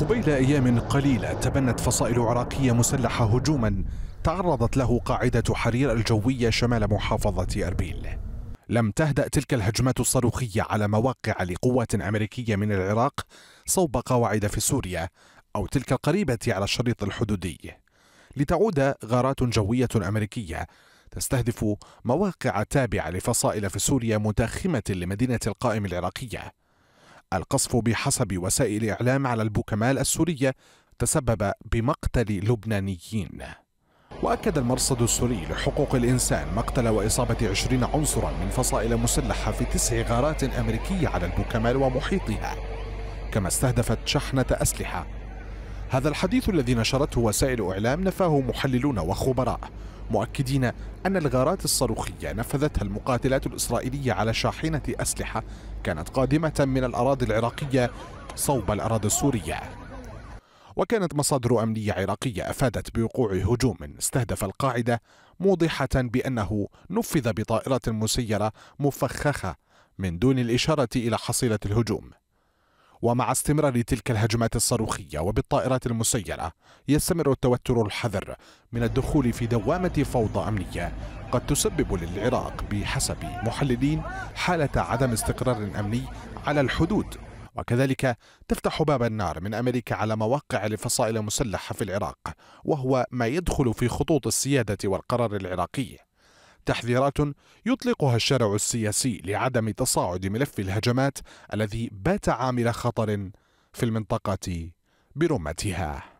قبيل أيام قليلة تبنت فصائل عراقية مسلحة هجوما تعرضت له قاعدة حرير الجوية شمال محافظة أربيل لم تهدأ تلك الهجمات الصاروخية على مواقع لقوات أمريكية من العراق صوب قواعد في سوريا أو تلك القريبة على الشريط الحدودي لتعود غارات جوية أمريكية تستهدف مواقع تابعة لفصائل في سوريا متاخمة لمدينة القائم العراقية القصف بحسب وسائل إعلام على البوكمال السورية تسبب بمقتل لبنانيين وأكد المرصد السوري لحقوق الإنسان مقتل وإصابة عشرين عنصرا من فصائل مسلحة في تسع غارات أمريكية على البوكمال ومحيطها كما استهدفت شحنة أسلحة هذا الحديث الذي نشرته وسائل إعلام نفاه محللون وخبراء مؤكدين أن الغارات الصاروخية نفذتها المقاتلات الإسرائيلية على شاحنة أسلحة كانت قادمة من الأراضي العراقية صوب الأراضي السورية وكانت مصادر أمنية عراقية أفادت بوقوع هجوم استهدف القاعدة موضحة بأنه نفذ بطائرة مسيرة مفخخة من دون الإشارة إلى حصيلة الهجوم ومع استمرار تلك الهجمات الصاروخية وبالطائرات المسيرة يستمر التوتر الحذر من الدخول في دوامة فوضى أمنية قد تسبب للعراق بحسب محللين حالة عدم استقرار أمني على الحدود وكذلك تفتح باب النار من أمريكا على مواقع لفصائل مسلحة في العراق وهو ما يدخل في خطوط السيادة والقرار العراقي تحذيرات يطلقها الشارع السياسي لعدم تصاعد ملف الهجمات الذي بات عامل خطر في المنطقة برمتها